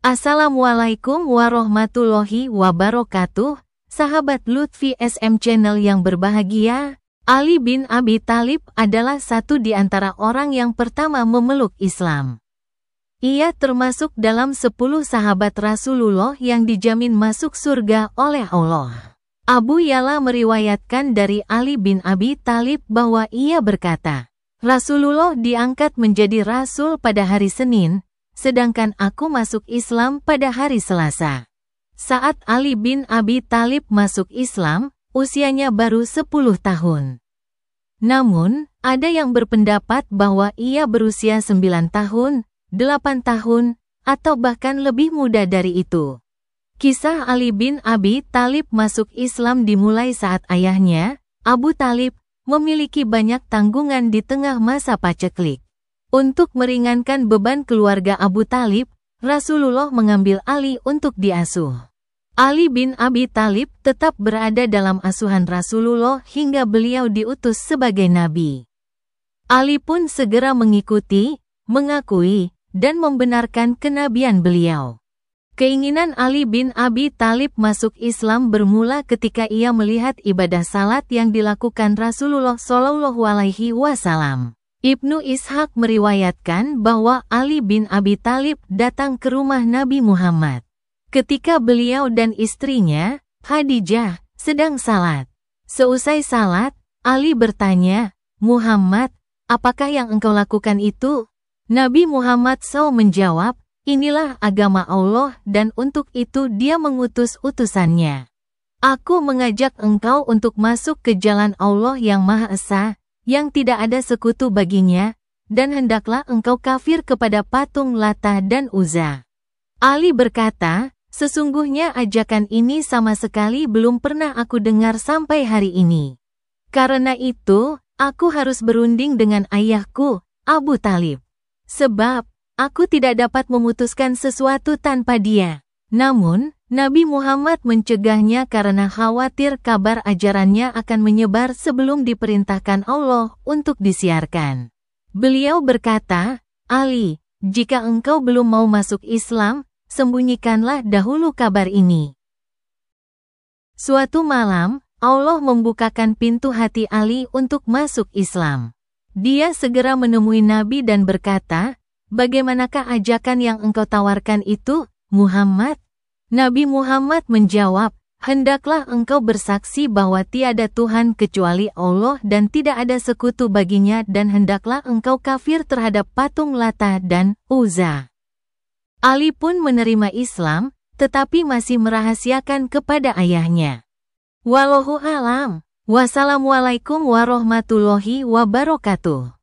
Assalamualaikum warahmatullahi wabarakatuh, sahabat Lutfi SM Channel yang berbahagia. Ali bin Abi Talib adalah satu di antara orang yang pertama memeluk Islam. Ia termasuk dalam 10 sahabat Rasulullah yang dijamin masuk surga oleh Allah. Abu Yala meriwayatkan dari Ali bin Abi Talib bahwa ia berkata, Rasulullah diangkat menjadi rasul pada hari Senin, sedangkan aku masuk Islam pada hari Selasa. Saat Ali bin Abi Talib masuk Islam, usianya baru 10 tahun. Namun, ada yang berpendapat bahwa ia berusia 9 tahun, 8 tahun, atau bahkan lebih muda dari itu. Kisah Ali bin Abi Talib masuk Islam dimulai saat ayahnya, Abu Talib, memiliki banyak tanggungan di tengah masa paceklik. Untuk meringankan beban keluarga Abu Talib, Rasulullah mengambil Ali untuk diasuh. Ali bin Abi Talib tetap berada dalam asuhan Rasulullah hingga beliau diutus sebagai nabi. Ali pun segera mengikuti, mengakui, dan membenarkan kenabian beliau. Keinginan Ali bin Abi Talib masuk Islam bermula ketika ia melihat ibadah salat yang dilakukan Rasulullah Shallallahu Alaihi Wasallam. Ibnu Ishaq meriwayatkan bahwa Ali bin Abi Talib datang ke rumah Nabi Muhammad. Ketika beliau dan istrinya, Khadijah, sedang salat. Seusai salat, Ali bertanya, Muhammad, apakah yang engkau lakukan itu? Nabi Muhammad SAW menjawab, inilah agama Allah dan untuk itu dia mengutus utusannya. Aku mengajak engkau untuk masuk ke jalan Allah yang Maha Esa, yang tidak ada sekutu baginya, dan hendaklah engkau kafir kepada patung Lata dan Uza. Ali berkata, sesungguhnya ajakan ini sama sekali belum pernah aku dengar sampai hari ini. Karena itu, aku harus berunding dengan ayahku, Abu Talib. Sebab, aku tidak dapat memutuskan sesuatu tanpa dia. Namun, Nabi Muhammad mencegahnya karena khawatir kabar ajarannya akan menyebar sebelum diperintahkan Allah untuk disiarkan. Beliau berkata, Ali, jika engkau belum mau masuk Islam, sembunyikanlah dahulu kabar ini. Suatu malam, Allah membukakan pintu hati Ali untuk masuk Islam. Dia segera menemui Nabi dan berkata, Bagaimanakah ajakan yang engkau tawarkan itu, Muhammad? Nabi Muhammad menjawab, Hendaklah engkau bersaksi bahwa tiada Tuhan kecuali Allah dan tidak ada sekutu baginya dan hendaklah engkau kafir terhadap patung Lata dan Uza. Ali pun menerima Islam, tetapi masih merahasiakan kepada ayahnya. Wallahu alam. Wassalamualaikum warahmatullahi wabarakatuh.